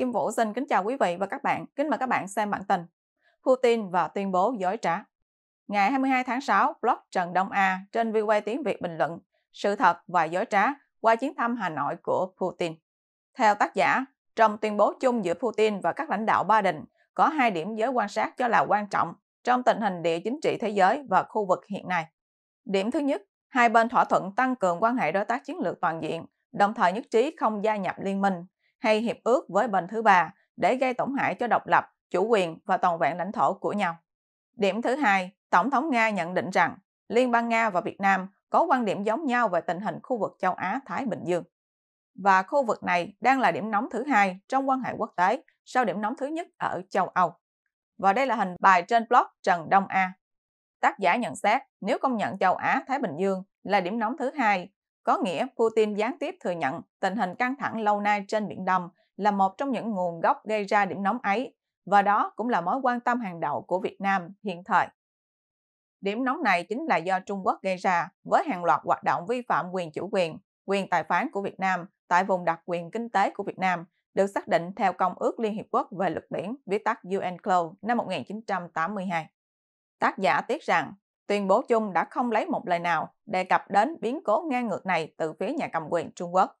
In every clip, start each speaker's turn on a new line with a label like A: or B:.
A: Kim Vũ xin kính chào quý vị và các bạn. Kính mời các bạn xem bản tin. Putin và tuyên bố dối trá. Ngày 22 tháng 6, blog Trần Đông A trên VOA tiếng Việt bình luận Sự thật và dối trá qua chuyến thăm Hà Nội của Putin. Theo tác giả, trong tuyên bố chung giữa Putin và các lãnh đạo Ba Đình, có hai điểm giới quan sát cho là quan trọng trong tình hình địa chính trị thế giới và khu vực hiện nay. Điểm thứ nhất, hai bên thỏa thuận tăng cường quan hệ đối tác chiến lược toàn diện, đồng thời nhất trí không gia nhập liên minh hay hiệp ước với bên thứ ba để gây tổn hại cho độc lập, chủ quyền và toàn vẹn lãnh thổ của nhau. Điểm thứ hai, Tổng thống Nga nhận định rằng Liên bang Nga và Việt Nam có quan điểm giống nhau về tình hình khu vực châu Á-Thái Bình Dương. Và khu vực này đang là điểm nóng thứ hai trong quan hệ quốc tế sau điểm nóng thứ nhất ở châu Âu. Và đây là hình bài trên blog Trần Đông A. Tác giả nhận xét nếu công nhận châu Á-Thái Bình Dương là điểm nóng thứ hai có nghĩa Putin gián tiếp thừa nhận tình hình căng thẳng lâu nay trên Biển Đông là một trong những nguồn gốc gây ra điểm nóng ấy, và đó cũng là mối quan tâm hàng đầu của Việt Nam hiện thời. Điểm nóng này chính là do Trung Quốc gây ra với hàng loạt hoạt động vi phạm quyền chủ quyền, quyền tài phán của Việt Nam tại vùng đặc quyền kinh tế của Việt Nam được xác định theo Công ước Liên Hiệp Quốc về luật biển, viết tắt UNCLOS năm 1982. Tác giả tiếc rằng tuyên bố chung đã không lấy một lời nào đề cập đến biến cố ngang ngược này từ phía nhà cầm quyền Trung Quốc.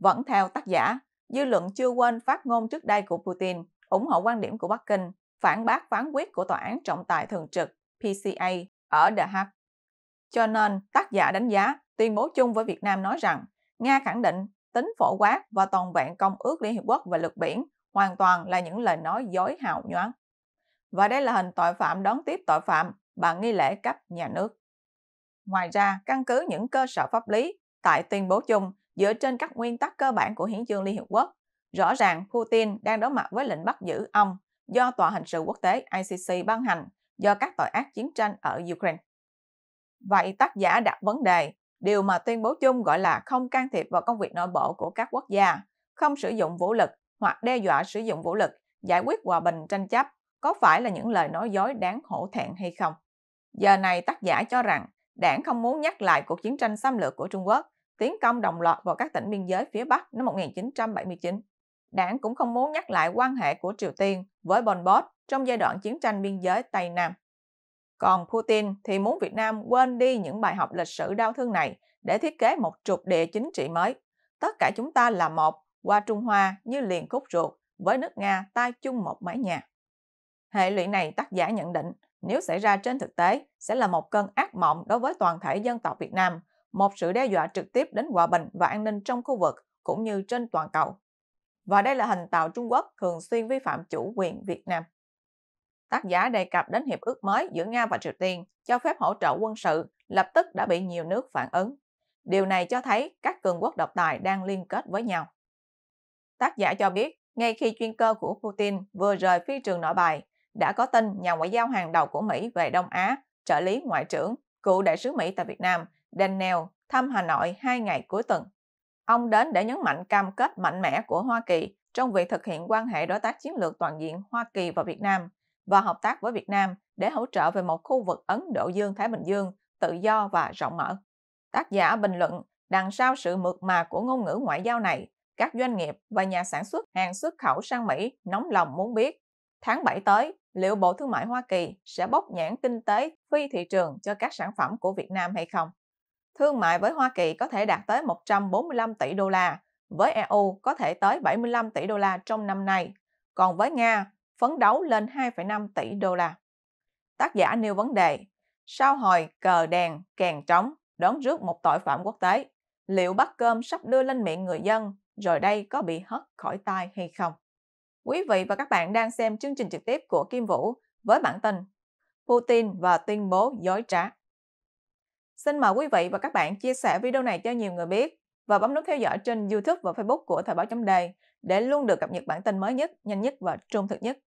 A: Vẫn theo tác giả, dư luận chưa quên phát ngôn trước đây của Putin, ủng hộ quan điểm của Bắc Kinh, phản bác phán quyết của Tòa án Trọng tài Thường trực PCA ở The Hague. Cho nên, tác giả đánh giá tuyên bố chung với Việt Nam nói rằng Nga khẳng định tính phổ quát và toàn vẹn Công ước Liên Hiệp Quốc về luật biển hoàn toàn là những lời nói dối hào nhoáng. Và đây là hình tội phạm đón tiếp tội phạm bằng nghi lễ cấp nhà nước. Ngoài ra, căn cứ những cơ sở pháp lý tại tuyên bố chung dựa trên các nguyên tắc cơ bản của hiến chương Liên Hiệp Quốc, rõ ràng Putin đang đối mặt với lệnh bắt giữ ông do Tòa hình sự quốc tế ICC ban hành do các tội ác chiến tranh ở Ukraine. Vậy tác giả đặt vấn đề, điều mà tuyên bố chung gọi là không can thiệp vào công việc nội bộ của các quốc gia, không sử dụng vũ lực hoặc đe dọa sử dụng vũ lực giải quyết hòa bình tranh chấp có phải là những lời nói dối đáng hổ thẹn hay không? Giờ này tác giả cho rằng đảng không muốn nhắc lại cuộc chiến tranh xâm lược của Trung Quốc, tiến công đồng loạt vào các tỉnh biên giới phía Bắc năm 1979. Đảng cũng không muốn nhắc lại quan hệ của Triều Tiên với Pol Pot trong giai đoạn chiến tranh biên giới Tây Nam. Còn Putin thì muốn Việt Nam quên đi những bài học lịch sử đau thương này để thiết kế một trục địa chính trị mới. Tất cả chúng ta là một, qua Trung Hoa như liền khúc ruột, với nước Nga tai chung một mái nhà. Hệ lụy này tác giả nhận định nếu xảy ra trên thực tế sẽ là một cơn ác mộng đối với toàn thể dân tộc Việt Nam, một sự đe dọa trực tiếp đến hòa bình và an ninh trong khu vực cũng như trên toàn cầu. Và đây là hình tạo Trung Quốc thường xuyên vi phạm chủ quyền Việt Nam. Tác giả đề cập đến hiệp ước mới giữa Nga và Triều Tiên cho phép hỗ trợ quân sự lập tức đã bị nhiều nước phản ứng. Điều này cho thấy các cường quốc độc tài đang liên kết với nhau. Tác giả cho biết, ngay khi chuyên cơ của Putin vừa rời phi trường nội bài, đã có tin nhà ngoại giao hàng đầu của Mỹ về Đông Á, trợ lý ngoại trưởng, cựu đại sứ Mỹ tại Việt Nam Daniel thăm Hà Nội hai ngày cuối tuần. Ông đến để nhấn mạnh cam kết mạnh mẽ của Hoa Kỳ trong việc thực hiện quan hệ đối tác chiến lược toàn diện Hoa Kỳ và Việt Nam và hợp tác với Việt Nam để hỗ trợ về một khu vực Ấn Độ Dương-Thái Bình Dương tự do và rộng mở. Tác giả bình luận đằng sau sự mượt mà của ngôn ngữ ngoại giao này, các doanh nghiệp và nhà sản xuất hàng xuất khẩu sang Mỹ nóng lòng muốn biết tháng 7 tới liệu Bộ Thương mại Hoa Kỳ sẽ bóc nhãn kinh tế phi thị trường cho các sản phẩm của Việt Nam hay không? Thương mại với Hoa Kỳ có thể đạt tới 145 tỷ đô la, với EU có thể tới 75 tỷ đô la trong năm nay, còn với Nga phấn đấu lên 2,5 tỷ đô la. Tác giả nêu vấn đề, sao hồi cờ đèn kèn trống đón rước một tội phạm quốc tế, liệu bát cơm sắp đưa lên miệng người dân rồi đây có bị hất khỏi tay hay không? Quý vị và các bạn đang xem chương trình trực tiếp của Kim Vũ với bản tin Putin và tuyên bố dối trá. Xin mời quý vị và các bạn chia sẻ video này cho nhiều người biết và bấm nút theo dõi trên YouTube và Facebook của Thời báo chấm đề để luôn được cập nhật bản tin mới nhất, nhanh nhất và trung thực nhất.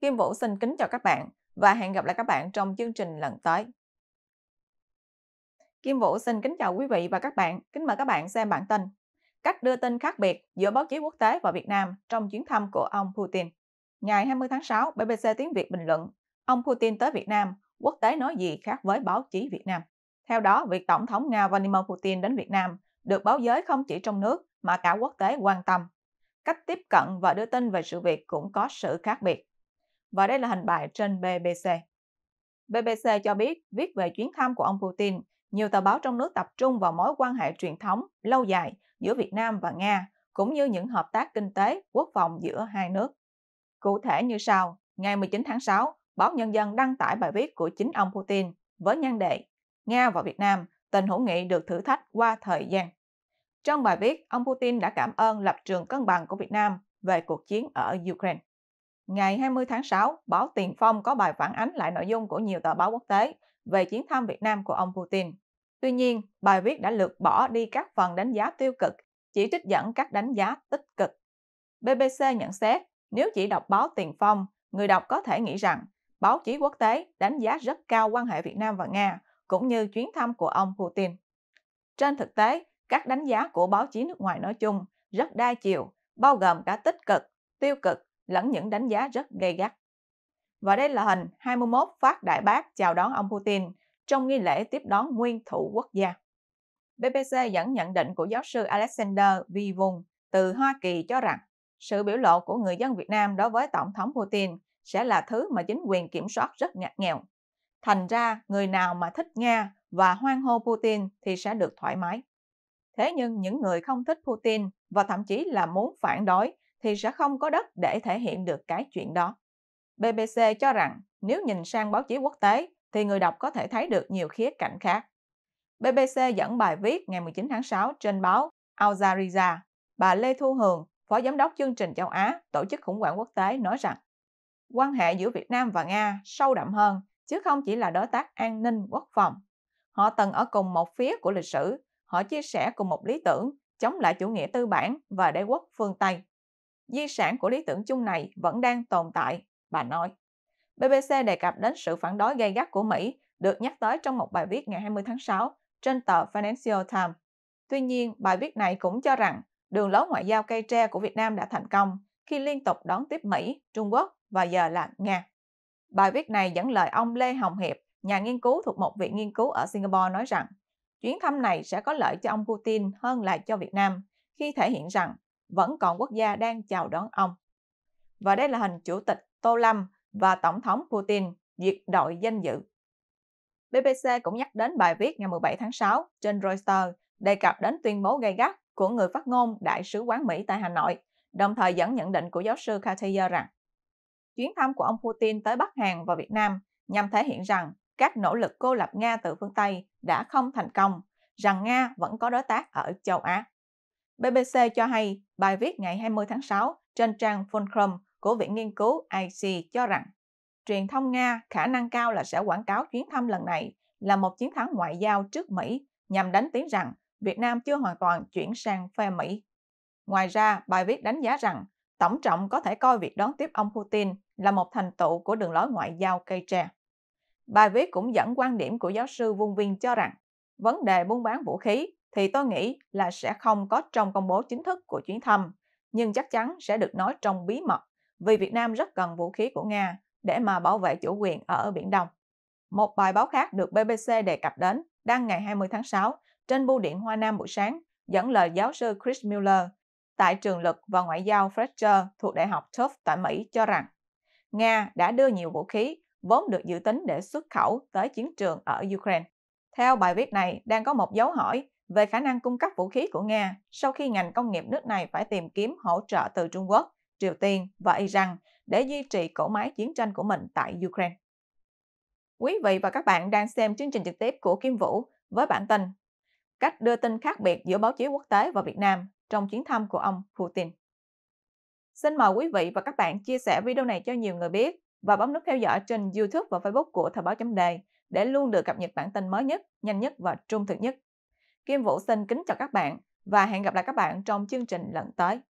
A: Kim Vũ xin kính chào các bạn và hẹn gặp lại các bạn trong chương trình lần tới. Kim Vũ xin kính chào quý vị và các bạn. Kính mời các bạn xem bản tin cách đưa tin khác biệt giữa báo chí quốc tế và Việt Nam trong chuyến thăm của ông Putin. Ngày 20 tháng 6, BBC tiếng Việt bình luận, ông Putin tới Việt Nam, quốc tế nói gì khác với báo chí Việt Nam. Theo đó, việc Tổng thống Nga Vladimir Putin đến Việt Nam được báo giới không chỉ trong nước mà cả quốc tế quan tâm. Cách tiếp cận và đưa tin về sự việc cũng có sự khác biệt. Và đây là hình bài trên BBC. BBC cho biết viết về chuyến thăm của ông Putin, nhiều tờ báo trong nước tập trung vào mối quan hệ truyền thống lâu dài giữa Việt Nam và Nga, cũng như những hợp tác kinh tế, quốc phòng giữa hai nước. Cụ thể như sau, ngày 19 tháng 6, báo Nhân dân đăng tải bài viết của chính ông Putin với nhan đề Nga và Việt Nam, tình hữu nghị được thử thách qua thời gian. Trong bài viết, ông Putin đã cảm ơn lập trường cân bằng của Việt Nam về cuộc chiến ở Ukraine. Ngày 20 tháng 6, báo Tiền Phong có bài phản ánh lại nội dung của nhiều tờ báo quốc tế về chuyến thăm Việt Nam của ông Putin. Tuy nhiên, bài viết đã lược bỏ đi các phần đánh giá tiêu cực, chỉ trích dẫn các đánh giá tích cực. BBC nhận xét, nếu chỉ đọc báo Tiền Phong, người đọc có thể nghĩ rằng báo chí quốc tế đánh giá rất cao quan hệ Việt Nam và Nga, cũng như chuyến thăm của ông Putin. Trên thực tế, các đánh giá của báo chí nước ngoài nói chung rất đa chiều, bao gồm cả tích cực, tiêu cực lẫn những đánh giá rất gây gắt. Và đây là hình 21 phát đại bác chào đón ông Putin trong nghi lễ tiếp đón nguyên thủ quốc gia. BBC dẫn nhận định của giáo sư Alexander V. Vung từ Hoa Kỳ cho rằng sự biểu lộ của người dân Việt Nam đối với Tổng thống Putin sẽ là thứ mà chính quyền kiểm soát rất ngặt nghèo. Thành ra, người nào mà thích Nga và hoan hô Putin thì sẽ được thoải mái. Thế nhưng những người không thích Putin và thậm chí là muốn phản đối thì sẽ không có đất để thể hiện được cái chuyện đó. BBC cho rằng nếu nhìn sang báo chí quốc tế thì người đọc có thể thấy được nhiều khía cạnh khác. BBC dẫn bài viết ngày 19 tháng 6 trên báo Al Jazeera. Bà Lê Thu Hường, Phó Giám đốc chương trình châu Á, Tổ chức Khủng hoảng quốc tế nói rằng quan hệ giữa Việt Nam và Nga sâu đậm hơn, chứ không chỉ là đối tác an ninh quốc phòng. Họ từng ở cùng một phía của lịch sử, họ chia sẻ cùng một lý tưởng chống lại chủ nghĩa tư bản và đế quốc phương Tây. Di sản của lý tưởng chung này vẫn đang tồn tại, bà nói. BBC đề cập đến sự phản đối gay gắt của Mỹ được nhắc tới trong một bài viết ngày 20 tháng 6 trên tờ Financial Times. Tuy nhiên, bài viết này cũng cho rằng đường lối ngoại giao cây tre của Việt Nam đã thành công khi liên tục đón tiếp Mỹ, Trung Quốc và giờ là Nga. Bài viết này dẫn lời ông Lê Hồng Hiệp, nhà nghiên cứu thuộc một viện nghiên cứu ở Singapore nói rằng chuyến thăm này sẽ có lợi cho ông Putin hơn là cho Việt Nam khi thể hiện rằng vẫn còn quốc gia đang chào đón ông. Và đây là hình chủ tịch Tô Lâm và Tổng thống Putin diệt đội danh dự. BBC cũng nhắc đến bài viết ngày 17 tháng 6 trên Reuters đề cập đến tuyên bố gay gắt của người phát ngôn Đại sứ quán Mỹ tại Hà Nội, đồng thời dẫn nhận định của giáo sư Cartier rằng chuyến thăm của ông Putin tới Bắc Hàn và Việt Nam nhằm thể hiện rằng các nỗ lực cô lập Nga từ phương Tây đã không thành công, rằng Nga vẫn có đối tác ở châu Á. BBC cho hay bài viết ngày 20 tháng 6 trên trang Fulcrum của Viện Nghiên cứu IC cho rằng truyền thông Nga khả năng cao là sẽ quảng cáo chuyến thăm lần này là một chiến thắng ngoại giao trước Mỹ nhằm đánh tiếng rằng Việt Nam chưa hoàn toàn chuyển sang phe Mỹ. Ngoài ra, bài viết đánh giá rằng Tổng trọng có thể coi việc đón tiếp ông Putin là một thành tựu của đường lối ngoại giao cây tre. Bài viết cũng dẫn quan điểm của giáo sư Vung Viên cho rằng vấn đề buôn bán vũ khí thì tôi nghĩ là sẽ không có trong công bố chính thức của chuyến thăm, nhưng chắc chắn sẽ được nói trong bí mật vì Việt Nam rất cần vũ khí của Nga để mà bảo vệ chủ quyền ở Biển Đông. Một bài báo khác được BBC đề cập đến đăng ngày 20 tháng 6 trên bưu điện Hoa Nam buổi sáng dẫn lời giáo sư Chris Miller tại trường lực và ngoại giao Fletcher thuộc Đại học Tufts tại Mỹ cho rằng Nga đã đưa nhiều vũ khí vốn được dự tính để xuất khẩu tới chiến trường ở Ukraine. Theo bài viết này, đang có một dấu hỏi về khả năng cung cấp vũ khí của Nga sau khi ngành công nghiệp nước này phải tìm kiếm hỗ trợ từ Trung Quốc Triều Tiên và Iran để duy trì cổ máy chiến tranh của mình tại Ukraine. Quý vị và các bạn đang xem chương trình trực tiếp của Kim Vũ với bản tin Cách đưa tin khác biệt giữa báo chí quốc tế và Việt Nam trong chuyến thăm của ông Putin. Xin mời quý vị và các bạn chia sẻ video này cho nhiều người biết và bấm nút theo dõi trên YouTube và Facebook của Thời báo chấm đề để luôn được cập nhật bản tin mới nhất, nhanh nhất và trung thực nhất. Kim Vũ xin kính chào các bạn và hẹn gặp lại các bạn trong chương trình lần tới.